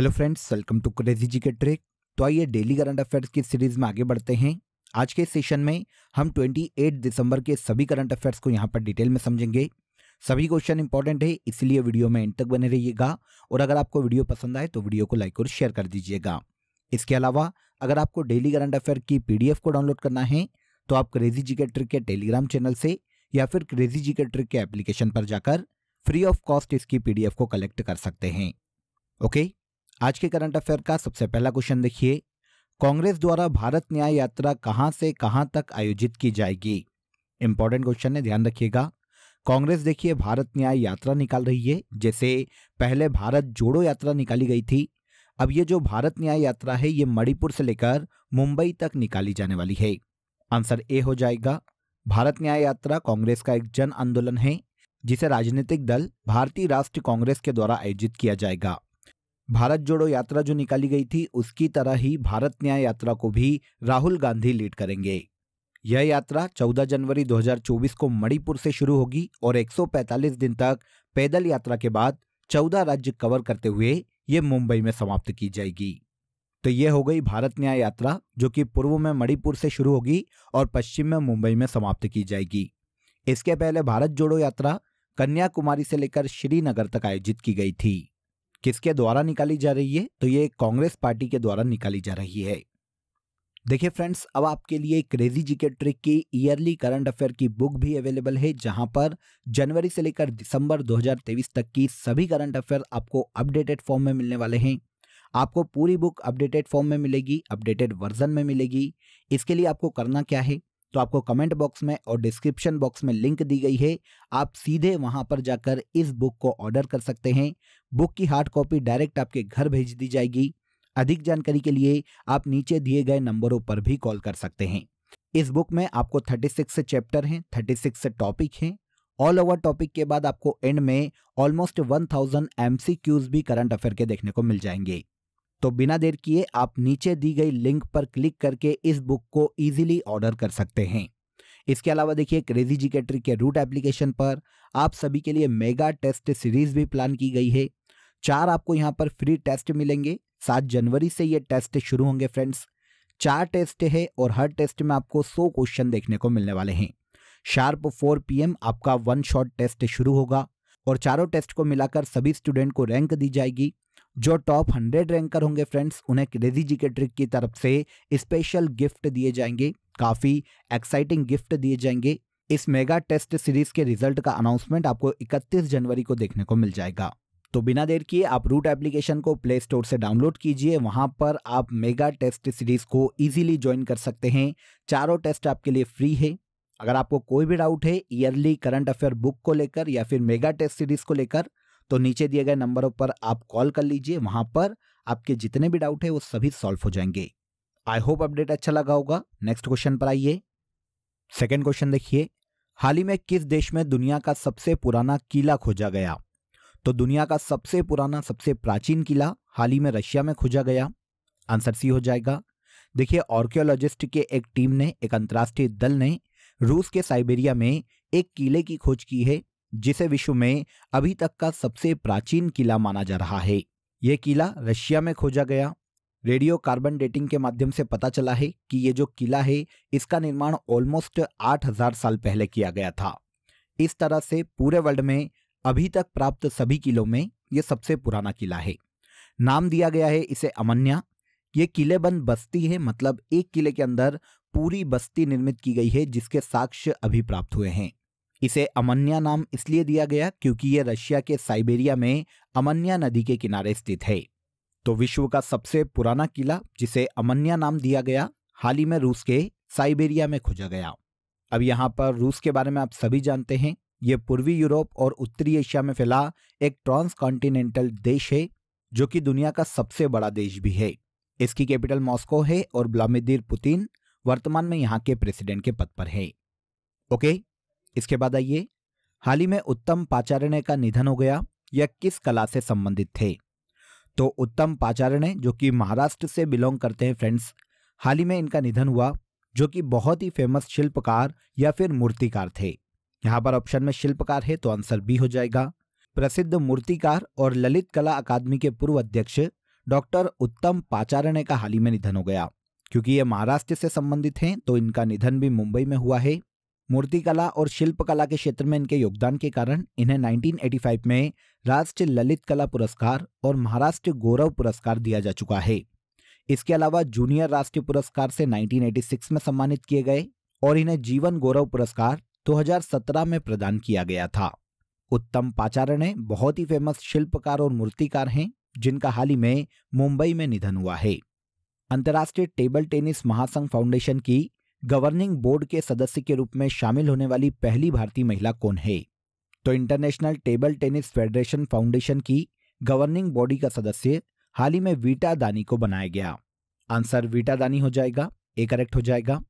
hello friends welcome to crazy G K trick तो आइए daily current affairs की series में आगे बढ़ते हैं आज के सेशन में हम 28 दिसंबर के सभी करंट अफेयर्स को यहाँ पर डिटेल में समझेंगे सभी क्वेश्चन इंपॉर्टेंट है इसलिए वीडियो में एंड तक बने रहिएगा और अगर आपको वीडियो पसंद आए तो वीडियो को लाइक और शेयर कर दीजिएगा इसके अलावा अगर आपको डेली करंट अफेयर की पी को डाउनलोड करना है तो आप क्रेजी जी के ट्रिक के टेलीग्राम चैनल से या फिर क्रेजी जी के ट्रिक के एप्लीकेशन पर जाकर फ्री ऑफ कॉस्ट इसकी पी को कलेक्ट कर सकते हैं ओके आज के करंट अफेयर का सबसे पहला क्वेश्चन देखिए कांग्रेस द्वारा भारत न्याय यात्रा कहां से कहां तक आयोजित की जाएगी इंपॉर्टेंट क्वेश्चन है ध्यान रखिएगा कांग्रेस देखिए भारत न्याय यात्रा निकाल रही है जैसे पहले भारत जोड़ो यात्रा निकाली गई थी अब ये जो भारत न्याय यात्रा है ये मणिपुर से लेकर मुंबई तक निकाली जाने वाली है आंसर ए हो जाएगा भारत न्याय यात्रा कांग्रेस का एक जन आंदोलन है जिसे राजनीतिक दल भारतीय राष्ट्रीय कांग्रेस के द्वारा आयोजित किया जाएगा भारत जोड़ो यात्रा जो निकाली गई थी उसकी तरह ही भारत न्याय यात्रा को भी राहुल गांधी लीड करेंगे यह यात्रा 14 जनवरी 2024 को मणिपुर से शुरू होगी और 145 दिन तक पैदल यात्रा के बाद 14 राज्य कवर करते हुए ये मुंबई में समाप्त की जाएगी तो ये हो गई भारत न्याय यात्रा जो कि पूर्व में मणिपुर से शुरू होगी और पश्चिम में मुंबई में समाप्त की जाएगी इसके पहले भारत जोड़ो यात्रा कन्याकुमारी से लेकर श्रीनगर तक आयोजित की गई थी किसके द्वारा निकाली जा रही है तो ये कांग्रेस पार्टी के द्वारा निकाली जा रही है देखिए फ्रेंड्स अब आपके लिए क्रेजी जीके ट्रिक की ईयरली करंट अफेयर की बुक भी अवेलेबल है जहां पर जनवरी से लेकर दिसंबर 2023 तक की सभी करंट अफेयर आपको अपडेटेड फॉर्म में मिलने वाले हैं आपको पूरी बुक अपडेटेड फॉर्म में मिलेगी अपडेटेड वर्जन में मिलेगी इसके लिए आपको करना क्या है तो आपको कमेंट बॉक्स में और डिस्क्रिप्शन बॉक्स में लिंक दी गई है आप सीधे वहां पर जाकर इस बुक को ऑर्डर कर सकते हैं बुक की हार्ड कॉपी डायरेक्ट आपके घर भेज दी जाएगी अधिक जानकारी के लिए आप नीचे दिए गए नंबरों पर भी कॉल कर सकते हैं इस बुक में आपको 36 चैप्टर हैं 36 टॉपिक हैं ऑल ओवर टॉपिक के बाद आपको एंड में ऑलमोस्ट 1000 एमसीक्यूज भी करंट अफेयर के देखने को मिल जाएंगे तो बिना देर किए आप नीचे दी गई लिंक पर क्लिक करके इस बुक को इजीली ऑर्डर कर सकते हैं इसके अलावा देखिए क्रेजी जी के ट्रिक के रूट एप्लीकेशन पर आप सभी के लिए मेगा टेस्ट सीरीज भी प्लान की गई है चार आपको यहाँ पर फ्री टेस्ट मिलेंगे सात जनवरी से ये टेस्ट शुरू होंगे फ्रेंड्स चार टेस्ट है और हर टेस्ट में आपको सौ क्वेश्चन देखने को मिलने वाले हैं शार्प फोर पीएम आपका वन शॉट टेस्ट शुरू होगा और चारों टेस्ट को मिलाकर सभी स्टूडेंट को रैंक दी जाएगी जो टॉप हंड्रेड रैंकर होंगे फ्रेंड्स उन्हें क्रेजी जी के ट्रिक की तरफ से स्पेशल गिफ्ट दिए जाएंगे काफ़ी एक्साइटिंग गिफ्ट दिए जाएंगे इस मेगा टेस्ट सीरीज के रिजल्ट का अनाउंसमेंट आपको 31 जनवरी को देखने को मिल जाएगा तो बिना देर किए आप रूट एप्लीकेशन को प्ले स्टोर से डाउनलोड कीजिए वहां पर आप मेगा टेस्ट सीरीज को इजीली ज्वाइन कर सकते हैं चारों टेस्ट आपके लिए फ्री है अगर आपको कोई भी डाउट है ईयरली करंट अफेयर बुक को लेकर या फिर मेगा टेस्ट सीरीज को लेकर तो नीचे दिए गए नंबरों पर आप कॉल कर लीजिए वहां पर आपके जितने भी डाउट है वो सभी सॉल्व हो जाएंगे आई होप अपडेट अच्छा लगा होगा नेक्स्ट क्वेश्चन पर आइए सेकेंड क्वेश्चन देखिए हाल ही में किस देश में दुनिया का सबसे पुराना किला खोजा गया तो दुनिया का सबसे पुराना सबसे प्राचीन किला हाल ही में रशिया में खोजा गया आंसर सी हो जाएगा देखिए ऑर्कियोलॉजिस्ट के एक टीम ने एक अंतर्राष्ट्रीय दल ने रूस के साइबेरिया में एक किले की खोज की है जिसे विश्व में अभी तक का सबसे प्राचीन किला माना जा रहा है यह किला रशिया में खोजा गया रेडियो कार्बन डेटिंग के माध्यम से पता चला है कि ये जो किला है इसका निर्माण ऑलमोस्ट 8000 साल पहले किया गया था इस तरह से पूरे वर्ल्ड में अभी तक प्राप्त सभी किलों में यह सबसे पुराना किला है नाम दिया गया है इसे अमन्या ये किलेबंद बस्ती है मतलब एक किले के अंदर पूरी बस्ती निर्मित की गई है जिसके साक्ष्य अभी प्राप्त हुए हैं इसे अमन्या नाम इसलिए दिया गया क्योंकि ये रशिया के साइबेरिया में अमन्या नदी के किनारे स्थित है तो विश्व का सबसे पुराना किला जिसे अमन्या नाम दिया गया हाल ही में रूस के साइबेरिया में खोजा गया अब यहाँ पर रूस के बारे में आप सभी जानते हैं ये पूर्वी यूरोप और उत्तरी एशिया में फैला एक ट्रांस कॉन्टिनेंटल देश है जो कि दुनिया का सबसे बड़ा देश भी है इसकी कैपिटल मॉस्को है और ब्लामिदिर पुतिन वर्तमान में यहाँ के प्रेसिडेंट के पद पर है ओके इसके बाद आइए हाल ही में उत्तम पाचारण्य का निधन हो गया यह किस कला से संबंधित थे तो उत्तम पाचारण्य जो कि महाराष्ट्र से बिलोंग करते हैं फ्रेंड्स हाल ही में इनका निधन हुआ जो कि बहुत ही फेमस शिल्पकार या फिर मूर्तिकार थे यहाँ पर ऑप्शन में शिल्पकार है तो आंसर बी हो जाएगा प्रसिद्ध मूर्तिकार और ललित कला अकादमी के पूर्व अध्यक्ष डॉक्टर उत्तम पाचारण्य का हाल ही में निधन हो गया क्योंकि ये महाराष्ट्र से संबंधित हैं तो इनका निधन भी मुंबई में हुआ है मूर्तिकला और शिल्पकला के क्षेत्र में इनके योगदान के कारण इन्हें 1985 में राष्ट्रीय ललित कला पुरस्कार और महाराष्ट्र गौरव पुरस्कार दिया जा चुका है इसके अलावा जूनियर राष्ट्रीय पुरस्कार से 1986 में सम्मानित किए गए और इन्हें जीवन गौरव पुरस्कार 2017 में प्रदान किया गया था उत्तम पाचारण बहुत ही फेमस शिल्पकार और मूर्तिकार हैं जिनका हाल ही में मुंबई में निधन हुआ है अंतर्राष्ट्रीय टेबल टेनिस महासंघ फाउंडेशन की गवर्निंग बोर्ड के सदस्य के रूप में शामिल होने वाली पहली भारतीय महिला कौन है तो international table tennis federation foundation की गवर्निंग बॉडी का सदस्य हाल ही में वीटा दानी को बनाया गया आंसर वीटा दानी हो जाएगा ए करेक्ट हो जाएगा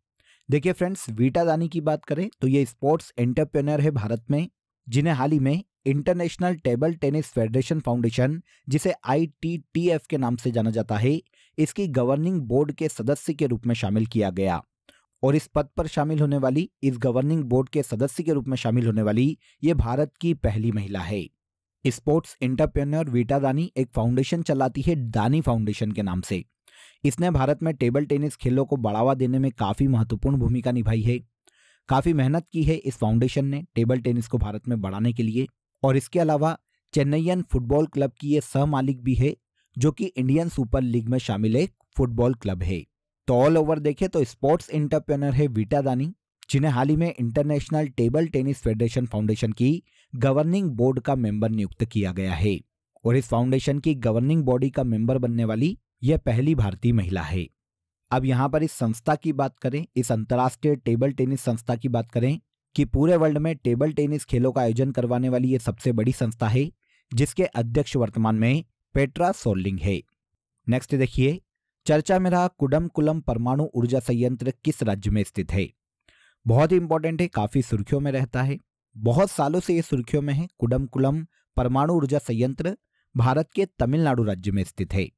देखिए फ्रेंड्स वीटा दानी की बात करें तो ये स्पोर्ट्स एंटरप्रेन्योर है भारत में जिन्हें हाल ही में international table tennis federation foundation जिसे आईटीटीएफ के नाम से जाना जाता है इसकी गवर्निंग बोर्ड के सदस्य के रूप में शामिल किया गया और इस पद पर शामिल होने वाली इस गवर्निंग बोर्ड के सदस्य के रूप में शामिल होने वाली ये भारत की पहली महिला है स्पोर्ट्स इंटरप्रेन्योर वीटा दानी एक फाउंडेशन चलाती है दानी फाउंडेशन के नाम से इसने भारत में टेबल टेनिस खेलों को बढ़ावा देने में काफ़ी महत्वपूर्ण भूमिका निभाई है काफ़ी मेहनत की है इस फाउंडेशन ने टेबल टेनिस को भारत में बढ़ाने के लिए और इसके अलावा चेन्नईयन फुटबॉल क्लब की ये सह मालिक भी है जो कि इंडियन सुपर लीग में शामिल एक फुटबॉल क्लब है तो ऑल ओवर देखें तो स्पोर्ट्स इंटरप्रेनर है विटा दानी जिन्हें हाल ही में international table tennis federation foundation की गवर्निंग बोर्ड का मेंबर नियुक्त किया गया है और इस फाउंडेशन की गवर्निंग बॉडी का मेंबर बनने वाली यह पहली भारतीय महिला है अब यहाँ पर इस संस्था की बात करें इस अंतर्राष्ट्रीय टेबल टेनिस संस्था की बात करें कि पूरे वर्ल्ड में टेबल टेनिस खेलों का आयोजन करवाने वाली ये सबसे बड़ी संस्था है जिसके अध्यक्ष वर्तमान में पेट्रा सोलिंग है नेक्स्ट देखिए चर्चा में रहा कुडम कुलम परमाणु ऊर्जा संयंत्र किस राज्य में स्थित है बहुत ही इंपॉर्टेंट है काफी सुर्खियों में रहता है बहुत सालों से ये सुर्खियों में है कुडम कुलम परमाणु ऊर्जा संयंत्र भारत के तमिलनाडु राज्य में स्थित है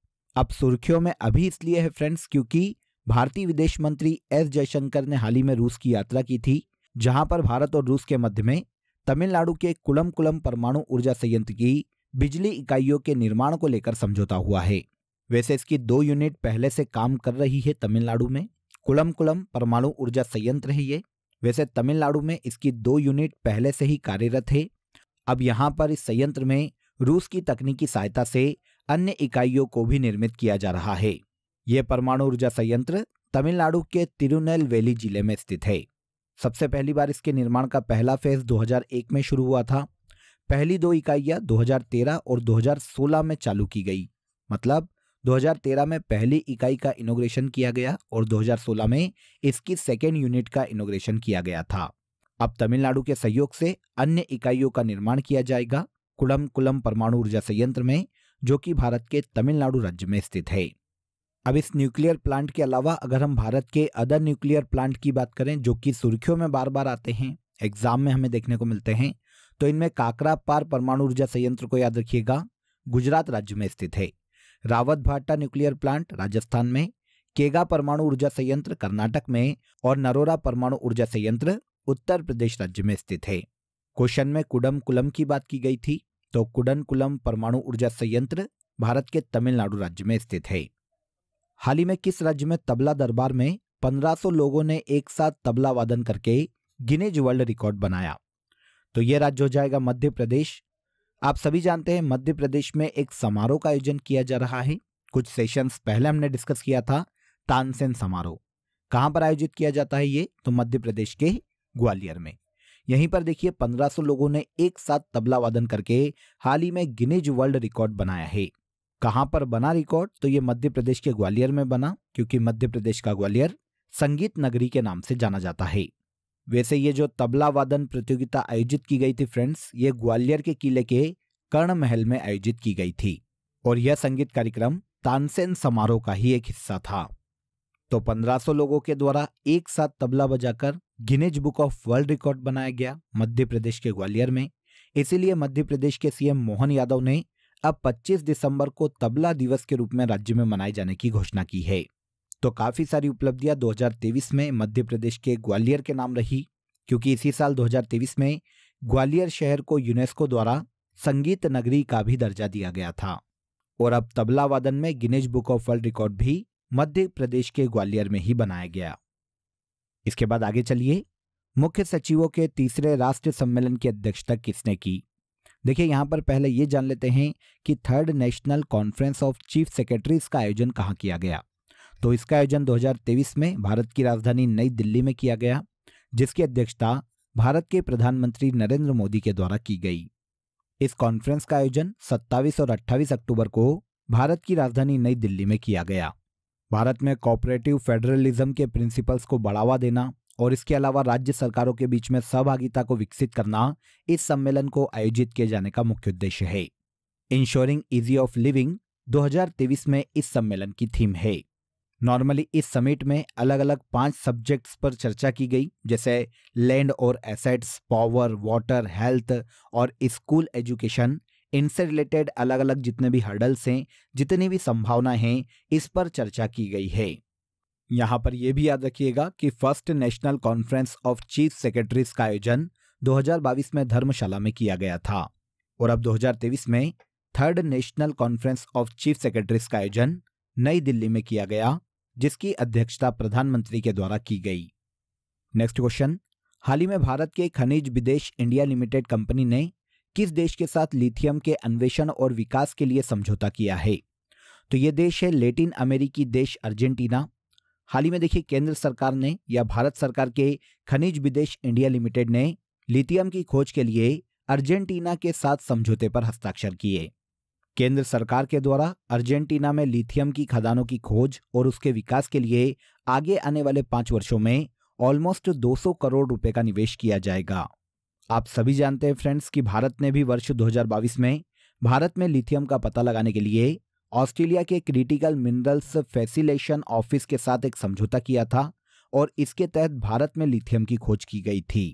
अब सुर्खियों में अभी इसलिए है फ्रेंड्स क्योंकि भारतीय विदेश मंत्री एस जयशंकर ने हाल ही में रूस की यात्रा की थी जहां पर भारत और रूस के मध्य में तमिलनाडु के कुलम कुलम परमाणु ऊर्जा संयंत्र की बिजली इकाइयों के निर्माण को लेकर समझौता हुआ है वैसे इसकी दो यूनिट पहले से काम कर रही है तमिलनाडु में कुलम कुलम परमाणु ऊर्जा संयंत्र है ये वैसे तमिलनाडु में इसकी दो यूनिट पहले से ही कार्यरत है अब यहाँ पर इस संयंत्र में रूस की तकनीकी सहायता से अन्य इकाइयों को भी निर्मित किया जा रहा है ये परमाणु ऊर्जा संयंत्र तमिलनाडु के वैली जिले में स्थित है सबसे पहली बार इसके निर्माण का पहला फेज 2001 में शुरू हुआ था पहली दो इकाइयां 2013 और 2016 में चालू की गई मतलब 2013 में पहली इकाई का इनोग्रेशन किया गया और 2016 में इसकी सेकेंड यूनिट का इनोग्रेशन किया गया था अब तमिलनाडु के सहयोग से अन्य इकाइयों का निर्माण किया जाएगा कुलम कुलम परमाणु ऊर्जा संयंत्र में जो कि भारत के तमिलनाडु राज्य में स्थित है अब इस न्यूक्लियर प्लांट के अलावा अगर हम भारत के अदर न्यूक्लियर प्लांट की बात करें जो कि सुर्खियों में बार बार आते हैं एग्जाम में हमें देखने को मिलते हैं तो इनमें काकरा पार परमाणु ऊर्जा संयंत्र को याद रखिएगा गुजरात राज्य में स्थित है रावत भाटा न्यूक्लियर प्लांट राजस्थान में केगा परमाणु ऊर्जा संयंत्र कर्नाटक में और नरोरा परमाणु ऊर्जा संयंत्र उत्तर प्रदेश राज्य में स्थित है क्वेश्चन में कुडम कुलम की बात की गई थी तो कुडन कुलम परमाणु ऊर्जा संयंत्र भारत के तमिलनाडु राज्य में स्थित है हाल ही में किस राज्य में तबला दरबार में 1500 लोगों ने एक साथ तबला वादन करके गिनेज वर्ल्ड रिकॉर्ड बनाया तो यह राज्य हो जाएगा मध्य प्रदेश आप सभी जानते हैं मध्य प्रदेश में एक समारोह का आयोजन किया जा रहा है कुछ सेशंस पहले हमने डिस्कस किया था तानसेन समारोह कहां पर आयोजित किया जाता है ये तो मध्य प्रदेश के ग्वालियर में यहीं पर देखिए 1500 लोगों ने एक साथ तबला वादन करके हाल ही में गिनेज वर्ल्ड रिकॉर्ड बनाया है कहां पर बना रिकॉर्ड तो ये मध्य प्रदेश के ग्वालियर में बना क्योंकि मध्य प्रदेश का ग्वालियर संगीत नगरी के नाम से जाना जाता है वैसे ये जो तबला वादन प्रतियोगिता आयोजित की गई थी फ्रेंड्स ये ग्वालियर के किले के कर्ण महल में आयोजित की गई थी और यह संगीत कार्यक्रम तानसेन समारोह का ही एक हिस्सा था तो 1500 लोगों के द्वारा एक साथ तबला बजाकर Guinness book of world record बनाया गया मध्य प्रदेश के ग्वालियर में इसीलिए मध्य प्रदेश के सीएम मोहन यादव ने अब 25 दिसंबर को तबला दिवस के रूप में राज्य में मनाए जाने की घोषणा की है तो काफ़ी सारी उपलब्धियां 2023 में मध्य प्रदेश के ग्वालियर के नाम रही क्योंकि इसी साल 2023 में ग्वालियर शहर को यूनेस्को द्वारा संगीत नगरी का भी दर्जा दिया गया था और अब तबला वादन में Guinness book of world record भी मध्य प्रदेश के ग्वालियर में ही बनाया गया इसके बाद आगे चलिए मुख्य सचिवों के तीसरे राष्ट्रीय सम्मेलन की अध्यक्षता किसने की देखिए यहाँ पर पहले ये जान लेते हैं कि third national conference of chief secretaries का आयोजन कहाँ किया गया तो इसका आयोजन 2023 में भारत की राजधानी नई दिल्ली में किया गया जिसकी अध्यक्षता भारत के प्रधानमंत्री नरेंद्र मोदी के द्वारा की गई इस कॉन्फ्रेंस का आयोजन 27 और 28 अक्टूबर को भारत की राजधानी नई दिल्ली में किया गया भारत में कॉपरेटिव फेडरलिज्म के प्रिंसिपल्स को बढ़ावा देना और इसके अलावा राज्य सरकारों के बीच में सहभागिता को विकसित करना इस सम्मेलन को आयोजित किए जाने का मुख्य उद्देश्य है इंश्योरिंग इजी ऑफ लिविंग 2023 में इस सम्मेलन की थीम है नॉर्मली इस समिट में अलग अलग पांच सब्जेक्ट्स पर चर्चा की गई जैसे लैंड और एसेट्स पावर वाटर हेल्थ और स्कूल एजुकेशन इनसे रिलेटेड अलग अलग जितने भी हर्डल्स हैं जितनी भी संभावनाएं हैं इस पर चर्चा की गई है यहाँ पर यह भी याद रखिएगा कि first national conference of chief secretaries का आयोजन 2022 में धर्मशाला में किया गया था और अब 2023 में third national conference of chief secretaries का आयोजन नई दिल्ली में किया गया जिसकी अध्यक्षता प्रधानमंत्री के द्वारा की गई नेक्स्ट क्वेश्चन हाल ही में भारत के खनिज विदेश इंडिया लिमिटेड कंपनी ने किस देश के साथ लिथियम के अन्वेषण और विकास के लिए समझौता किया है तो ये देश है लेटिन अमेरिकी देश अर्जेंटीना हाल ही में देखिए केंद्र सरकार ने या भारत सरकार के खनिज विदेश इंडिया लिमिटेड ने लिथियम की खोज के लिए अर्जेंटीना के साथ समझौते पर हस्ताक्षर किए केंद्र सरकार के द्वारा अर्जेंटीना में लिथियम की खदानों की खोज और उसके विकास के लिए आगे आने वाले पांच वर्षों में ऑलमोस्ट 200 करोड़ रुपए का निवेश किया जाएगा आप सभी जानते हैं फ्रेंड्स कि भारत ने भी वर्ष 2022 में भारत में लिथियम का पता लगाने के लिए ऑस्ट्रेलिया के क्रिटिकल मिनरल्स फैसिलेशन ऑफिस के साथ एक समझौता किया था और इसके तहत भारत में लिथियम की खोज की गई थी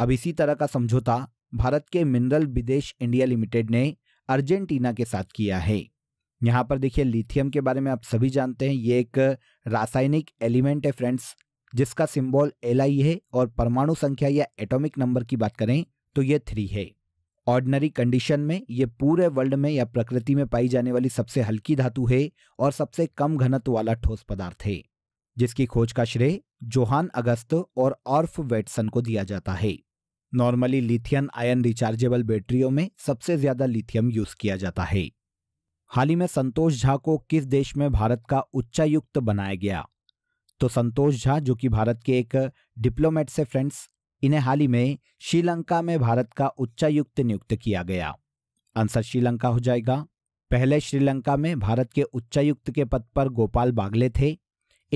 अब इसी तरह का समझौता भारत के मिनरल विदेश इंडिया लिमिटेड ने अर्जेंटीना के साथ किया है यहाँ पर देखिए लिथियम के बारे में आप सभी जानते हैं ये एक रासायनिक एलिमेंट है फ्रेंड्स जिसका सिंबल एल आई है और परमाणु संख्या या एटॉमिक नंबर की बात करें तो ये थ्री है ऑर्डनरी कंडीशन में ये पूरे वर्ल्ड में या प्रकृति में पाई जाने वाली सबसे हल्की धातु है और सबसे कम घनत्व वाला ठोस पदार्थ है जिसकी खोज का श्रेय जोहान अगस्त और ऑर्फ वेटसन को दिया जाता है नॉर्मली लिथियम आयन रिचार्जेबल बैटरियों में सबसे ज्यादा लिथियम यूज किया जाता है हाल ही में संतोष झा को किस देश में भारत का उच्चायुक्त बनाया गया तो संतोष झा जो कि भारत के एक डिप्लोमेट से फ्रेंड्स इन्हें हाल ही में श्रीलंका में भारत का उच्चायुक्त नियुक्त किया गया आंसर श्रीलंका हो जाएगा पहले श्रीलंका में भारत के उच्चायुक्त के पद पर गोपाल बागले थे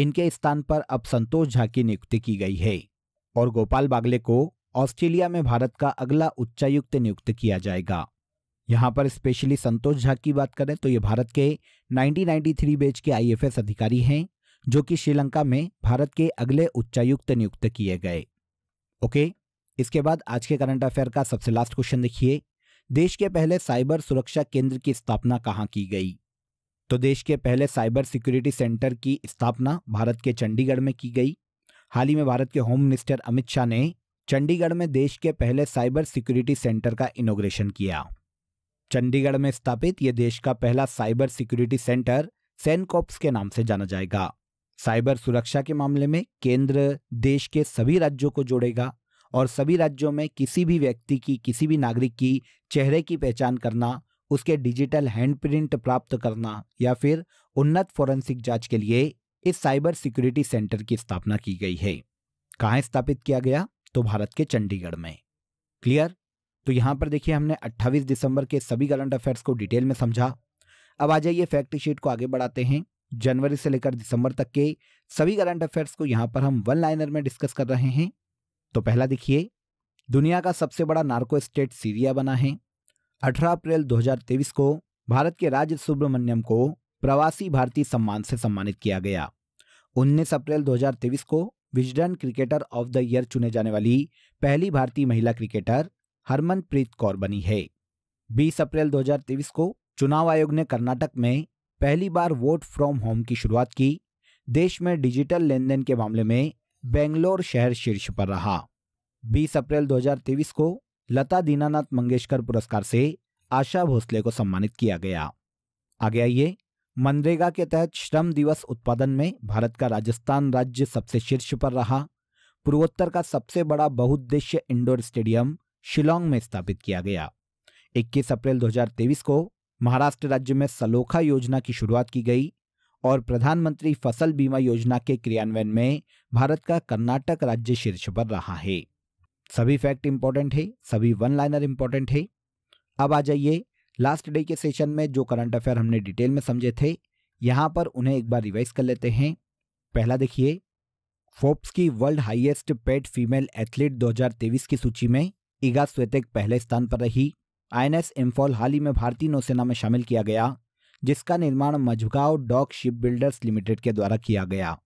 इनके स्थान पर अब संतोष झा की नियुक्ति की गई है और गोपाल बागले को ऑस्ट्रेलिया में भारत का अगला उच्चायुक्त नियुक्त किया जाएगा यहाँ पर स्पेशली संतोष झा की बात करें तो ये भारत के 1993 बैच के आईएफएस अधिकारी हैं जो कि श्रीलंका में भारत के अगले उच्चायुक्त नियुक्त किए गए ओके इसके बाद आज के करंट अफेयर का सबसे लास्ट क्वेश्चन देखिए देश के पहले साइबर सुरक्षा केंद्र की स्थापना कहाँ की गई तो देश के पहले साइबर सिक्योरिटी सेंटर की स्थापना भारत के चंडीगढ़ में की गई हाल ही में भारत के होम मिनिस्टर अमित शाह ने चंडीगढ़ में देश के पहले साइबर सिक्योरिटी सेंटर का इनोग्रेशन किया चंडीगढ़ में स्थापित ये देश का पहला साइबर सिक्योरिटी सेंटर सेनकॉप्स के नाम से जाना जाएगा साइबर सुरक्षा के मामले में केंद्र देश के सभी राज्यों को जोड़ेगा और सभी राज्यों में किसी भी व्यक्ति की किसी भी नागरिक की चेहरे की पहचान करना उसके डिजिटल हैंडप्रिंट प्राप्त करना या फिर उन्नत फोरेंसिक जांच के लिए इस साइबर सिक्योरिटी सेंटर की स्थापना की गई है कहाँ स्थापित किया गया तो भारत के चंडीगढ़ में क्लियर तो यहां पर देखिए हमने 28 दिसंबर के सभी करंट अफेयर्स को डिटेल में समझा अब आ जाइए फैक्ट शीट को आगे बढ़ाते हैं जनवरी से लेकर दिसंबर तक के सभी करंट अफेयर्स को यहां पर हम वन लाइनर में डिस्कस कर रहे हैं तो पहला देखिए दुनिया का सबसे बड़ा नार्को स्टेट सीरिया बना है 18 अप्रैल 2023 को भारत के राज्य सुब्रमण्यम को प्रवासी भारतीय सम्मान से सम्मानित किया गया 19 अप्रैल 2023 को Wisden cricketer of the year चुने जाने वाली पहली भारतीय महिला क्रिकेटर हरमनप्रीत कौर बनी है 20 अप्रैल 2023 को चुनाव आयोग ने कर्नाटक में पहली बार वोट फ्रॉम होम की शुरुआत की देश में डिजिटल लेन देन के मामले में बेंगलोर शहर शीर्ष पर रहा 20 अप्रैल 2023 को लता दीनानाथ मंगेशकर पुरस्कार से आशा भोसले को सम्मानित किया गया आगे आइए मनरेगा के तहत श्रम दिवस उत्पादन में भारत का राजस्थान राज्य सबसे शीर्ष पर रहा पूर्वोत्तर का सबसे बड़ा बहुद्देश्य इंडोर स्टेडियम शिलोंग में स्थापित किया गया 21 अप्रैल 2023 को महाराष्ट्र राज्य में सलोखा योजना की शुरुआत की गई और प्रधानमंत्री फसल बीमा योजना के क्रियान्वयन में भारत का कर्नाटक राज्य शीर्ष पर रहा है सभी फैक्ट इंपॉर्टेंट है सभी वन लाइनर इंपॉर्टेंट है अब आ जाइए लास्ट डे के सेशन में जो करंट अफेयर हमने डिटेल में समझे थे यहाँ पर उन्हें एक बार रिवाइज कर लेते हैं पहला देखिए फोर्ब्स की world highest paid female athlete 2023 की सूची में ईगा स्वेतेक पहले स्थान पर रही आईएनएस इम्फॉल हाल ही में भारतीय नौसेना में शामिल किया गया जिसका निर्माण Mazagon dock ship builders limited के द्वारा किया गया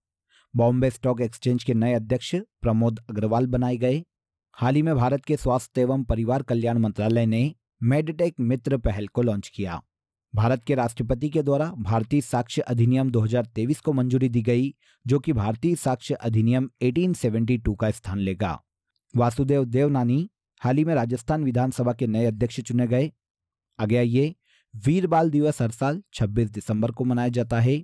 बॉम्बे स्टॉक एक्सचेंज के नए अध्यक्ष प्रमोद अग्रवाल बनाए गए हाल ही में भारत के स्वास्थ्य एवं परिवार कल्याण मंत्रालय ने मेडटेक मित्र पहल को लॉन्च किया भारत के राष्ट्रपति के द्वारा भारतीय साक्ष्य अधिनियम 2023 को मंजूरी दी गई जो कि भारतीय साक्ष्य अधिनियम 1872 का स्थान लेगा वासुदेव देवनानी हाल ही में राजस्थान विधानसभा के नए अध्यक्ष चुने गए अगया ये वीर बाल दिवस हर साल 26 दिसंबर को मनाया जाता है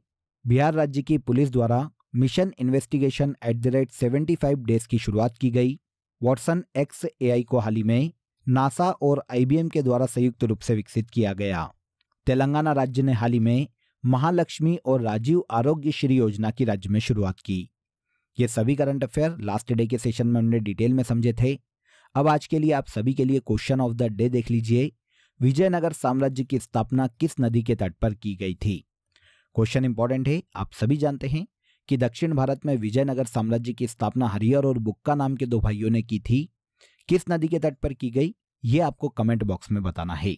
बिहार राज्य की पुलिस द्वारा mission investigation at the rate seventy five days की शुरुआत की गई वॉटसन एक्स एआई को हाल ही में नासा और आईबीएम के द्वारा संयुक्त रूप से विकसित किया गया तेलंगाना राज्य ने हाल ही में महालक्ष्मी और राजीव आरोग्य श्री योजना की राज्य में शुरुआत की ये सभी करंट अफेयर लास्ट डे के सेशन में हमने डिटेल में समझे थे अब आज के लिए आप सभी के लिए क्वेश्चन ऑफ द डे देख लीजिए विजयनगर साम्राज्य की स्थापना किस नदी के तट पर की गई थी क्वेश्चन इंपॉर्टेंट है आप सभी जानते हैं कि दक्षिण भारत में विजयनगर साम्राज्य की स्थापना हरियर और बुक्का नाम के दो भाइयों ने की थी किस नदी के तट पर की गई ये आपको कमेंट बॉक्स में बताना है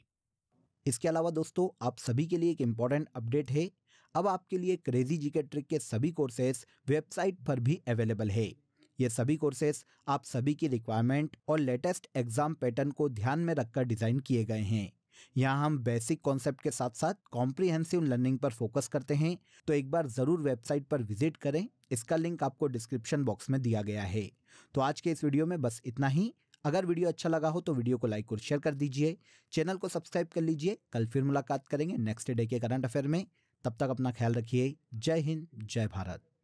इसके अलावा दोस्तों आप सभी के लिए एक इम्पॉर्टेंट अपडेट है अब आपके लिए क्रेजी जीके के ट्रिक के सभी कोर्सेस वेबसाइट पर भी अवेलेबल है ये सभी कोर्सेस आप सभी की रिक्वायरमेंट और लेटेस्ट एग्जाम पैटर्न को ध्यान में रखकर डिजाइन किए गए हैं यहाँ हम बेसिक कॉन्सेप्ट के साथ साथ कॉम्प्रिहेंसिव लर्निंग पर फोकस करते हैं तो एक बार ज़रूर वेबसाइट पर विजिट करें इसका लिंक आपको डिस्क्रिप्शन बॉक्स में दिया गया है तो आज के इस वीडियो में बस इतना ही अगर वीडियो अच्छा लगा हो तो वीडियो को लाइक और शेयर कर दीजिए चैनल को सब्सक्राइब कर लीजिए कल फिर मुलाकात करेंगे नेक्स्ट डे के करंट अफेयर में तब तक अपना ख्याल रखिए जय हिंद जय भारत